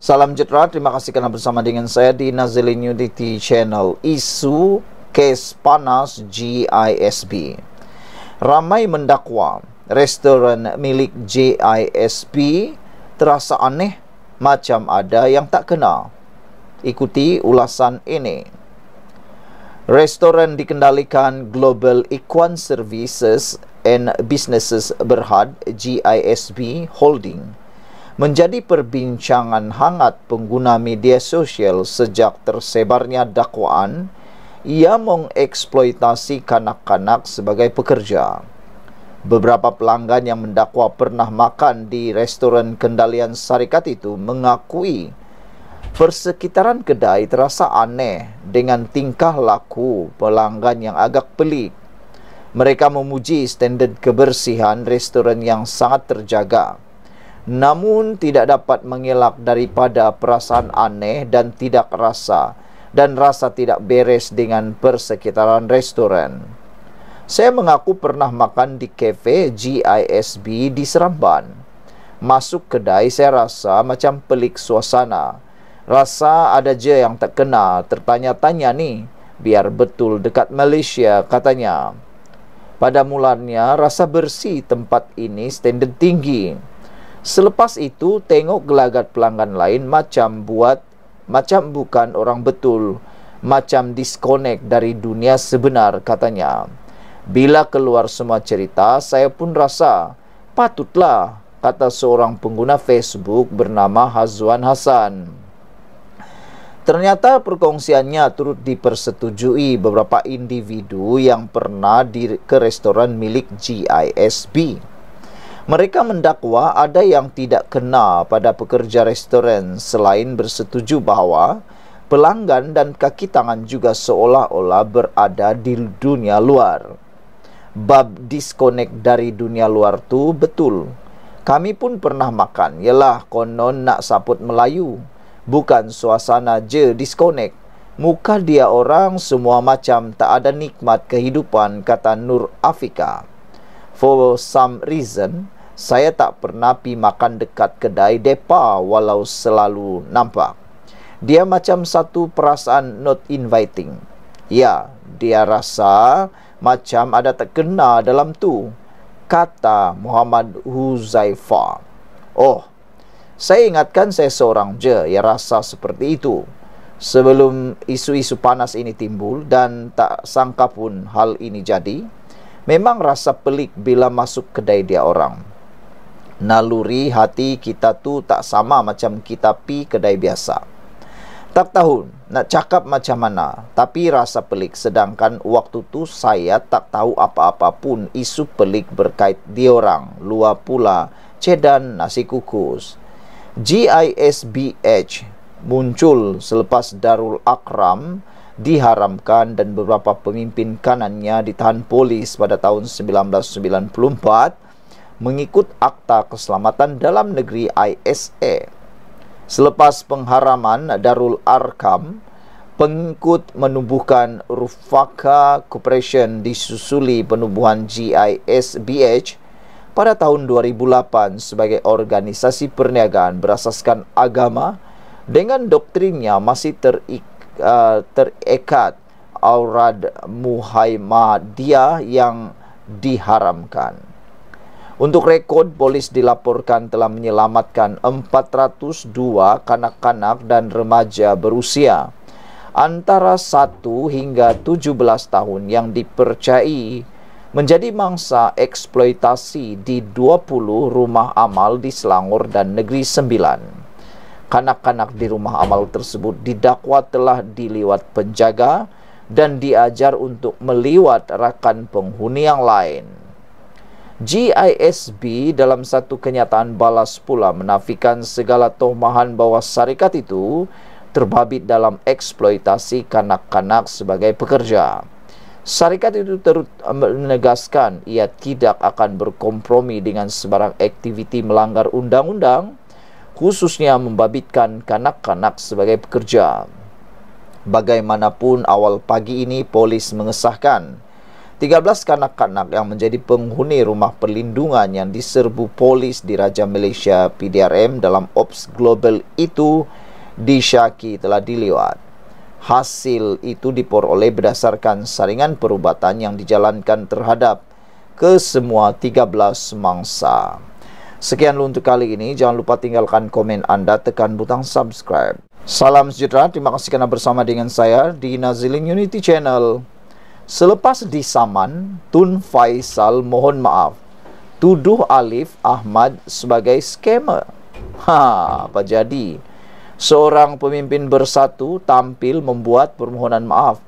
Salam sejahtera, terima kasih kerana bersama dengan saya di Nazili Nudity Channel Isu Kes Panas GISB Ramai mendakwa restoran milik GISB terasa aneh macam ada yang tak kenal Ikuti ulasan ini Restoran dikendalikan Global Equan Services and Businesses Berhad GISB Holding menjadi perbincangan hangat pengguna media sosial sejak tersebarnya dakwaan ia mengeksploitasi kanak-kanak sebagai pekerja. Beberapa pelanggan yang mendakwa pernah makan di restoran kendalian syarikat itu mengakui persekitaran kedai terasa aneh dengan tingkah laku pelanggan yang agak pelik. Mereka memuji standar kebersihan restoran yang sangat terjaga namun tidak dapat mengelak daripada perasaan aneh dan tidak rasa dan rasa tidak beres dengan persekitaran restoran. Saya mengaku pernah makan di kafe GISB di Seramban. Masuk kedai saya rasa macam pelik suasana. Rasa ada je yang tak kena tertanya-tanya ni biar betul dekat Malaysia katanya. Pada mulanya rasa bersih tempat ini standard tinggi. Selepas itu tengok gelagat pelanggan lain macam buat macam bukan orang betul, macam disconnect dari dunia sebenar katanya. Bila keluar semua cerita, saya pun rasa patutlah kata seorang pengguna Facebook bernama Hazwan Hasan. Ternyata perkongsiannya turut dipersetujui beberapa individu yang pernah di ke restoran milik GISB. Mereka mendakwa ada yang tidak kena pada pekerja restoran selain bersetuju bahawa pelanggan dan kaki tangan juga seolah-olah berada di dunia luar. Bab disconnect dari dunia luar tu betul. Kami pun pernah makan, yelah konon nak saput Melayu. Bukan suasana je disconnect. Muka dia orang semua macam tak ada nikmat kehidupan kata Nur Afika. For some reason, saya tak pernah pi makan dekat kedai depa walau selalu nampak. Dia macam satu perasaan not inviting. Ya, dia rasa macam ada tak terkena dalam tu. Kata Muhammad Huzaifa. Oh, saya ingatkan saya seorang je yang rasa seperti itu. Sebelum isu-isu panas ini timbul dan tak sangka pun hal ini jadi, memang rasa pelik bila masuk kedai dia orang naluri hati kita tu tak sama macam kita pi kedai biasa. Tak tahu nak cakap macam mana, tapi rasa pelik sedangkan waktu tu saya tak tahu apa-apa pun isu pelik berkait diorang, luar pula, cedan nasi kukus. GISBH muncul selepas Darul Akram diharamkan dan beberapa pemimpin kanannya ditahan polis pada tahun 1994 mengikut Akta Keselamatan Dalam Negeri (ISE), Selepas pengharaman Darul Arkam, pengikut menubuhkan Rufaka Corporation disusuli penubuhan GISBH pada tahun 2008 sebagai organisasi perniagaan berasaskan agama dengan doktrinnya masih terik, uh, terikat aurad muhaimadiyah yang diharamkan. Untuk rekod, polis dilaporkan telah menyelamatkan 402 kanak-kanak dan remaja berusia antara 1 hingga 17 tahun yang dipercayai menjadi mangsa eksploitasi di 20 rumah amal di Selangor dan Negeri Sembilan. Kanak-kanak di rumah amal tersebut didakwa telah diliwat penjaga dan diajar untuk meliwat rakan penghuni yang lain. GISB dalam satu kenyataan balas pula menafikan segala tohmahan bahawa syarikat itu terbabit dalam eksploitasi kanak-kanak sebagai pekerja. Syarikat itu terut eh, menegaskan ia tidak akan berkompromi dengan sebarang aktiviti melanggar undang-undang khususnya membabitkan kanak-kanak sebagai pekerja. Bagaimanapun awal pagi ini polis mengesahkan 13 kanak-kanak yang menjadi penghuni rumah perlindungan yang diserbu polis di Raja Malaysia PDRM dalam Ops Global itu disyaki telah dilewat. Hasil itu diperoleh berdasarkan saringan perubatan yang dijalankan terhadap ke semua 13 mangsa. Sekian dulu untuk kali ini. Jangan lupa tinggalkan komen anda, tekan butang subscribe. Salam sejahtera, terima kasih kerana bersama dengan saya di Nazilin Unity Channel. Selepas disaman, Tun Faisal mohon maaf. Tuduh Alif Ahmad sebagai skamer. Ha, apa jadi? Seorang pemimpin bersatu tampil membuat permohonan maaf.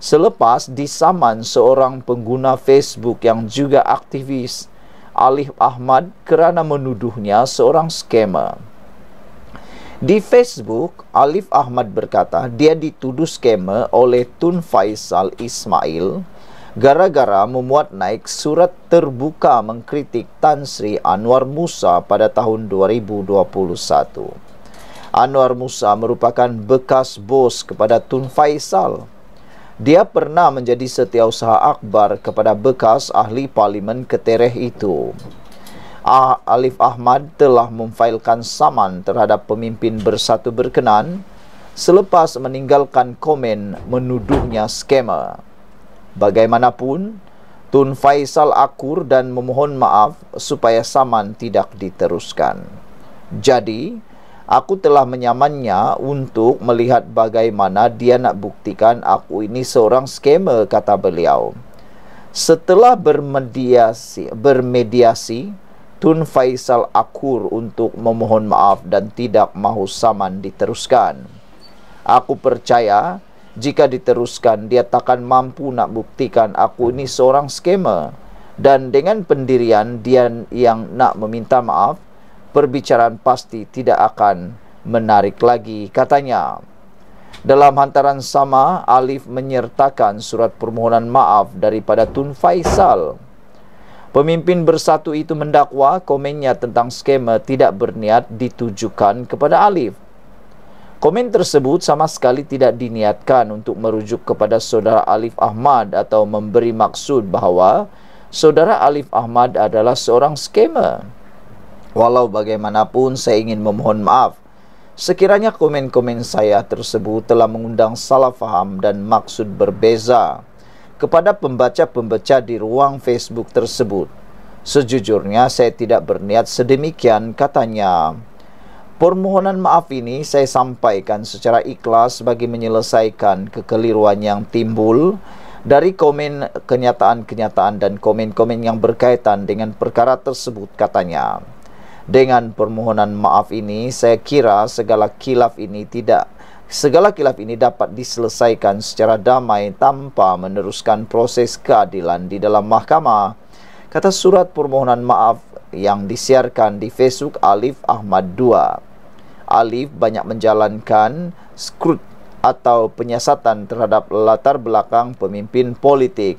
Selepas disaman seorang pengguna Facebook yang juga aktivis, Alif Ahmad kerana menuduhnya seorang skamer. Di Facebook, Alif Ahmad berkata dia dituduh skema oleh Tun Faisal Ismail gara-gara memuat naik surat terbuka mengkritik Tan Sri Anwar Musa pada tahun 2021. Anwar Musa merupakan bekas bos kepada Tun Faisal. Dia pernah menjadi setiausaha akbar kepada bekas ahli parlimen ketereh itu. Ah, Alif Ahmad telah memfailkan saman terhadap pemimpin bersatu berkenan selepas meninggalkan komen menuduhnya skema. Bagaimanapun, Tun Faisal akur dan memohon maaf supaya saman tidak diteruskan. Jadi, aku telah menyamannya untuk melihat bagaimana dia nak buktikan aku ini seorang skema, kata beliau. Setelah bermediasi, bermediasi Tun Faisal Akur untuk memohon maaf dan tidak mahu saman diteruskan. Aku percaya jika diteruskan dia takkan mampu nak buktikan aku ini seorang skema dan dengan pendirian dia yang nak meminta maaf perbicaraan pasti tidak akan menarik lagi katanya. Dalam hantaran sama Alif menyertakan surat permohonan maaf daripada Tun Faisal. Pemimpin bersatu itu mendakwa komennya tentang skema tidak berniat ditujukan kepada Alif. Komen tersebut sama sekali tidak diniatkan untuk merujuk kepada saudara Alif Ahmad atau memberi maksud bahawa saudara Alif Ahmad adalah seorang skema. Walau bagaimanapun saya ingin memohon maaf sekiranya komen-komen saya tersebut telah mengundang salah faham dan maksud berbeza kepada pembaca-pembaca di ruang Facebook tersebut. Sejujurnya saya tidak berniat sedemikian katanya. Permohonan maaf ini saya sampaikan secara ikhlas bagi menyelesaikan kekeliruan yang timbul dari komen kenyataan-kenyataan dan komen-komen yang berkaitan dengan perkara tersebut katanya. Dengan permohonan maaf ini saya kira segala kilaf ini tidak segala kilaf ini dapat diselesaikan secara damai tanpa meneruskan proses keadilan di dalam mahkamah. Kata surat permohonan maaf yang disiarkan di Facebook Alif Ahmad dua. Alif banyak menjalankan skrut atau penyiasatan terhadap latar belakang pemimpin politik.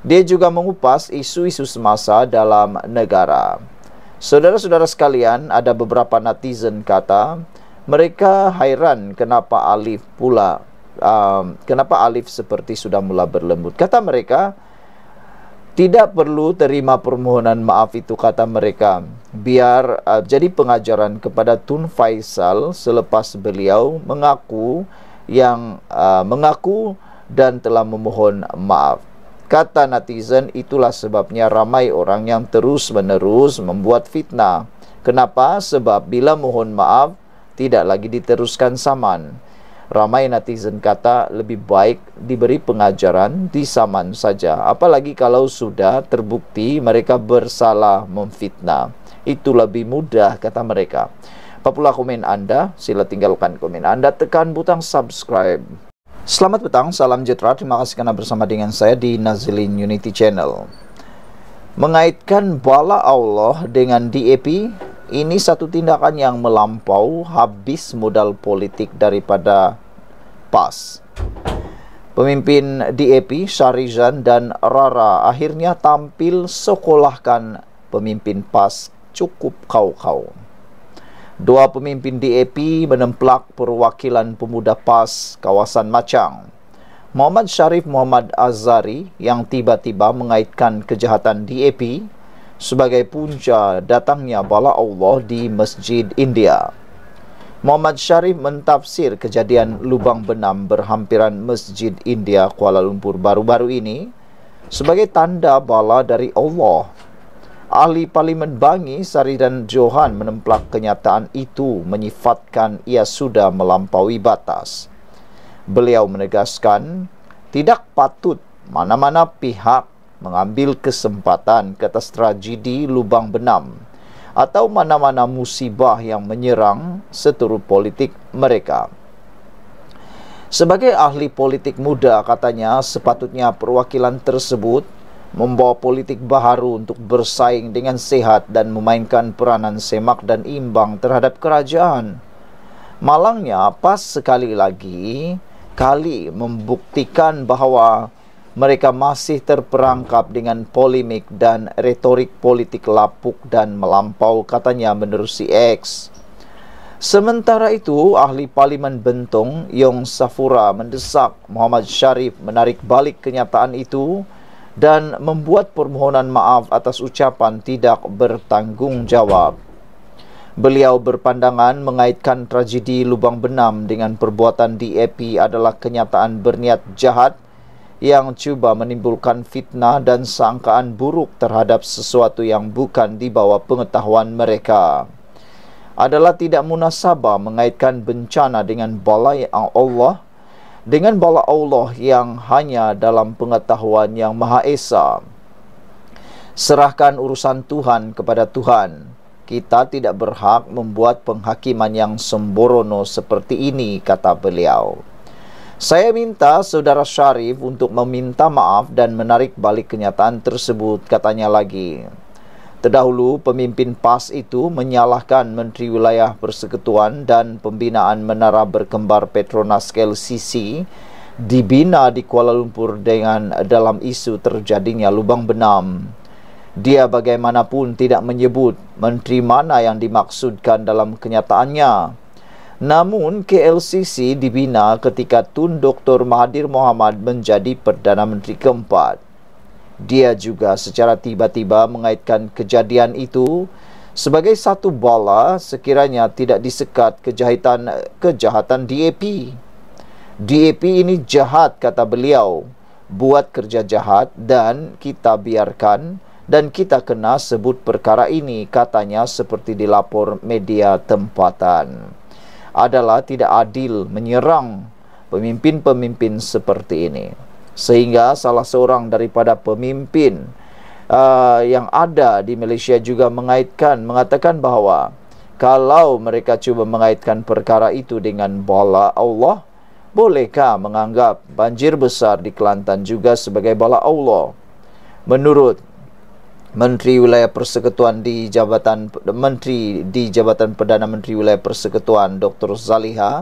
Dia juga mengupas isu-isu semasa dalam negara. Saudara-saudara sekalian, ada beberapa netizen kata, mereka hairan kenapa Alif pula um, kenapa Alif seperti sudah mula berlembut. Kata mereka tidak perlu terima permohonan maaf itu kata mereka. Biar uh, jadi pengajaran kepada Tun Faisal selepas beliau mengaku yang uh, mengaku dan telah memohon maaf. Kata netizen itulah sebabnya ramai orang yang terus-menerus membuat fitnah. Kenapa? Sebab bila mohon maaf tidak lagi diteruskan saman. Ramai netizen kata lebih baik diberi pengajaran di saman saja. Apalagi kalau sudah terbukti mereka bersalah memfitnah. Itu lebih mudah kata mereka. Apalah komen Anda, sila tinggalkan komen Anda, tekan butang subscribe. Selamat petang, salam jatra, terima kasih karena bersama dengan saya di Nazilin Unity Channel. Mengaitkan bala Allah dengan DAP Ini satu tindakan yang melampau habis modal politik daripada PAS. Pemimpin DAP Sharizan dan Rara akhirnya tampil sekolahkan pemimpin PAS cukup kau-kau. Dua pemimpin DAP menemplak perwakilan pemuda PAS kawasan Macang. Muhammad Sharif Muhammad Azari yang tiba-tiba mengaitkan kejahatan DAP sebagai punca datangnya bala Allah di Masjid India. Muhammad Syarif mentafsir kejadian lubang benam berhampiran Masjid India Kuala Lumpur baru-baru ini sebagai tanda bala dari Allah. Ahli Parlimen Bangi Sari dan Johan menemplak kenyataan itu menyifatkan ia sudah melampaui batas. Beliau menegaskan tidak patut mana-mana pihak mengambil kesempatan kata tragedi lubang benam atau mana-mana musibah yang menyerang seturut politik mereka. Sebagai ahli politik muda katanya sepatutnya perwakilan tersebut membawa politik baharu untuk bersaing dengan sehat dan memainkan peranan semak dan imbang terhadap kerajaan. Malangnya pas sekali lagi kali membuktikan bahawa mereka masih terperangkap dengan polemik dan retorik politik lapuk dan melampau katanya menerusi X. Sementara itu, ahli Parlimen Bentong, Yong Safura mendesak Muhammad Sharif menarik balik kenyataan itu dan membuat permohonan maaf atas ucapan tidak bertanggung jawab. Beliau berpandangan mengaitkan tragedi lubang benam dengan perbuatan DAP adalah kenyataan berniat jahat yang cuba menimbulkan fitnah dan sangkaan buruk terhadap sesuatu yang bukan di bawah pengetahuan mereka adalah tidak munasabah mengaitkan bencana dengan balai Allah dengan bala Allah yang hanya dalam pengetahuan yang Maha Esa. Serahkan urusan Tuhan kepada Tuhan. Kita tidak berhak membuat penghakiman yang sembrono seperti ini, kata beliau. Saya minta saudara Syarif untuk meminta maaf dan menarik balik kenyataan tersebut, katanya lagi. Terdahulu, pemimpin PAS itu menyalahkan Menteri Wilayah Persekutuan dan Pembinaan Menara Berkembar Petronas KLCC dibina di Kuala Lumpur dengan dalam isu terjadinya lubang benam. Dia bagaimanapun tidak menyebut menteri mana yang dimaksudkan dalam kenyataannya. Namun KLCC dibina ketika Tun Dr. Mahathir Mohamad menjadi Perdana Menteri keempat. Dia juga secara tiba-tiba mengaitkan kejadian itu sebagai satu bala sekiranya tidak disekat kejahatan kejahatan DAP. DAP ini jahat kata beliau, buat kerja jahat dan kita biarkan dan kita kena sebut perkara ini katanya seperti dilapor media tempatan adalah tidak adil menyerang pemimpin-pemimpin seperti ini sehingga salah seorang daripada pemimpin uh, yang ada di Malaysia juga mengaitkan mengatakan bahawa kalau mereka cuba mengaitkan perkara itu dengan bala Allah bolehkah menganggap banjir besar di Kelantan juga sebagai bala Allah menurut Menteri Wilayah Persekutuan di Jabatan Menteri di Jabatan Perdana Menteri Wilayah Persekutuan Dr. Zaliha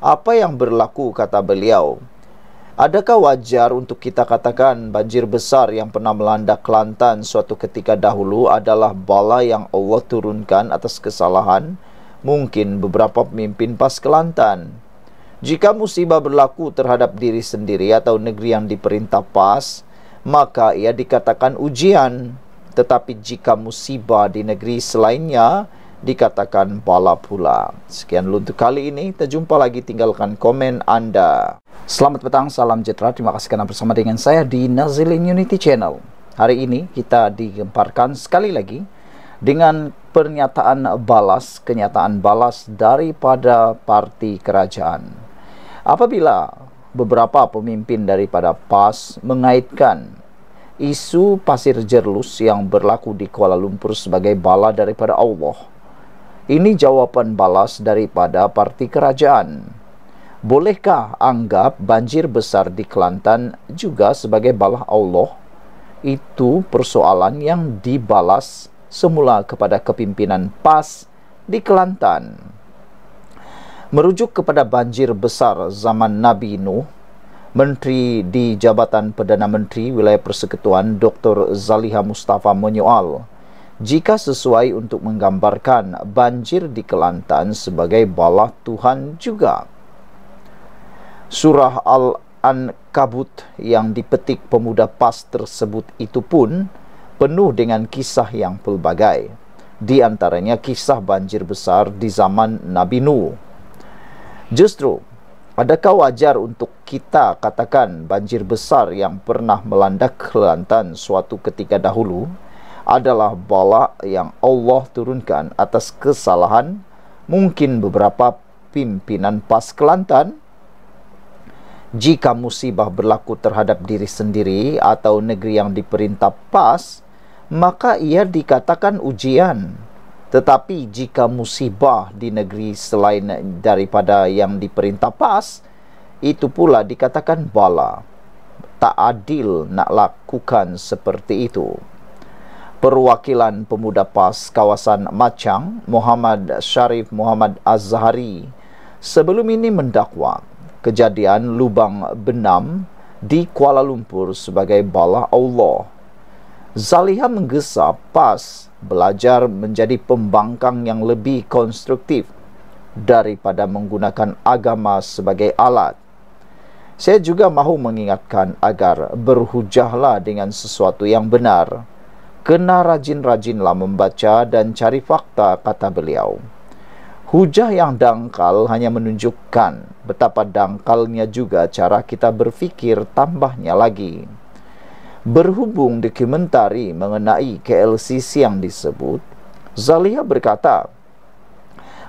apa yang berlaku kata beliau Adakah wajar untuk kita katakan banjir besar yang pernah melanda Kelantan suatu ketika dahulu adalah bala yang Allah turunkan atas kesalahan mungkin beberapa pemimpin pas Kelantan Jika musibah berlaku terhadap diri sendiri atau negeri yang diperintah pas maka ia dikatakan ujian tetapi jika musibah di negeri selainnya dikatakan bala pula. Sekian dulu untuk kali ini. Kita jumpa lagi tinggalkan komen anda. Selamat petang, salam jetra. Terima kasih kerana bersama dengan saya di Nazilin Unity Channel. Hari ini kita digemparkan sekali lagi dengan pernyataan balas, kenyataan balas daripada parti kerajaan. Apabila beberapa pemimpin daripada PAS mengaitkan isu pasir jerlus yang berlaku di Kuala Lumpur sebagai bala daripada Allah. Ini jawapan balas daripada parti kerajaan. Bolehkah anggap banjir besar di Kelantan juga sebagai bala Allah? Itu persoalan yang dibalas semula kepada kepimpinan PAS di Kelantan. Merujuk kepada banjir besar zaman Nabi Nuh, Menteri di Jabatan Perdana Menteri Wilayah Persekutuan Dr. Zaliha Mustafa menyoal jika sesuai untuk menggambarkan banjir di Kelantan sebagai bala Tuhan juga. Surah Al-Ankabut yang dipetik pemuda PAS tersebut itu pun penuh dengan kisah yang pelbagai. Di antaranya kisah banjir besar di zaman Nabi Nuh. Justru Adakah wajar untuk kita katakan banjir besar yang pernah melanda Kelantan suatu ketika dahulu adalah bala yang Allah turunkan atas kesalahan mungkin beberapa pimpinan PAS Kelantan? Jika musibah berlaku terhadap diri sendiri atau negeri yang diperintah PAS, maka ia dikatakan ujian. Tetapi jika musibah di negeri selain daripada yang diperintah PAS, itu pula dikatakan bala. Tak adil nak lakukan seperti itu. Perwakilan Pemuda PAS kawasan Macang, Muhammad Sharif Muhammad Azhari, sebelum ini mendakwa kejadian lubang benam di Kuala Lumpur sebagai bala Allah. Zaliha menggesa PAS belajar menjadi pembangkang yang lebih konstruktif daripada menggunakan agama sebagai alat. Saya juga mahu mengingatkan agar berhujahlah dengan sesuatu yang benar. Kena rajin-rajinlah membaca dan cari fakta, kata beliau. Hujah yang dangkal hanya menunjukkan betapa dangkalnya juga cara kita berfikir tambahnya lagi. Berhubung dokumentari mengenai KLCC yang disebut, Zalia berkata,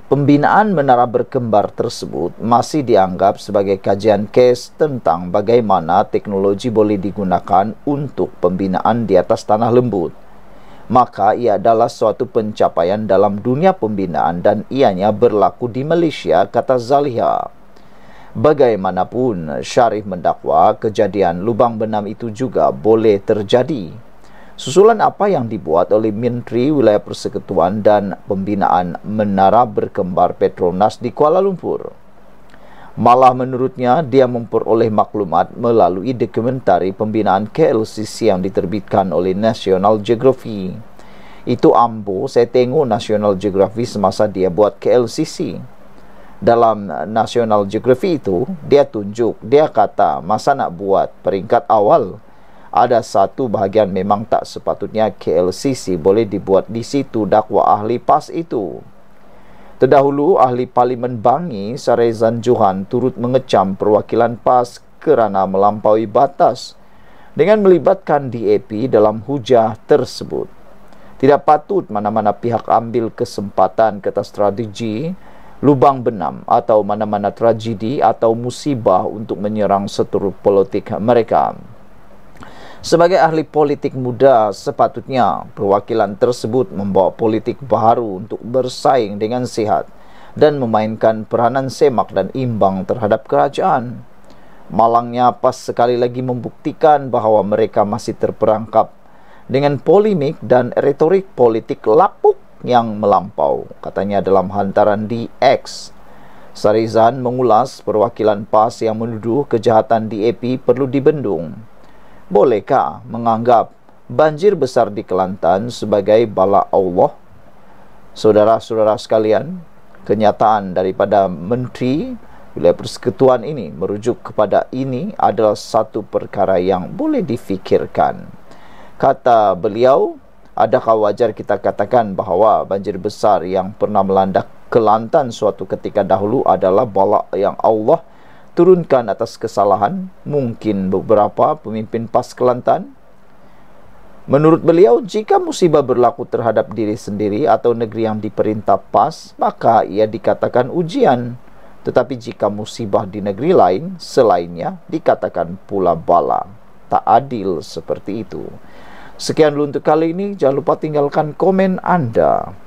pembinaan menara berkembar tersebut masih dianggap sebagai kajian kes tentang bagaimana teknologi boleh digunakan untuk pembinaan di atas tanah lembut. Maka ia adalah suatu pencapaian dalam dunia pembinaan dan ianya berlaku di Malaysia, kata Zaliha. Bagaimanapun, Syarif mendakwa kejadian lubang benam itu juga boleh terjadi. Susulan apa yang dibuat oleh Menteri Wilayah Persekutuan dan Pembinaan Menara Berkembar Petronas di Kuala Lumpur? Malah menurutnya dia memperoleh maklumat melalui dokumentari pembinaan KLCC yang diterbitkan oleh National Geography. Itu ambo saya tengok National Geography semasa dia buat KLCC dalam uh, National Geography itu dia tunjuk dia kata masa nak buat peringkat awal ada satu bahagian memang tak sepatutnya KLCC boleh dibuat di situ dakwa ahli PAS itu. Terdahulu ahli Parlimen Bangi Sarezan Johan turut mengecam perwakilan PAS kerana melampaui batas dengan melibatkan DAP dalam hujah tersebut. Tidak patut mana-mana pihak ambil kesempatan kata strategi lubang benam atau mana-mana tragedi atau musibah untuk menyerang seteru politik mereka. Sebagai ahli politik muda, sepatutnya perwakilan tersebut membawa politik baru untuk bersaing dengan sihat dan memainkan peranan semak dan imbang terhadap kerajaan. Malangnya PAS sekali lagi membuktikan bahawa mereka masih terperangkap dengan polemik dan retorik politik lapuk yang melampau katanya dalam hantaran di X Sarizan mengulas perwakilan PAS yang menuduh kejahatan DAP perlu dibendung bolehkah menganggap banjir besar di Kelantan sebagai bala Allah saudara-saudara sekalian kenyataan daripada menteri wilayah persekutuan ini merujuk kepada ini adalah satu perkara yang boleh difikirkan kata beliau adakah wajar kita katakan bahawa banjir besar yang pernah melanda Kelantan suatu ketika dahulu adalah balak yang Allah turunkan atas kesalahan mungkin beberapa pemimpin PAS Kelantan Menurut beliau, jika musibah berlaku terhadap diri sendiri atau negeri yang diperintah PAS, maka ia dikatakan ujian. Tetapi jika musibah di negeri lain, selainnya dikatakan pula bala. Tak adil seperti itu. Sekian dulu untuk kali ini. Jangan lupa tinggalkan komen Anda.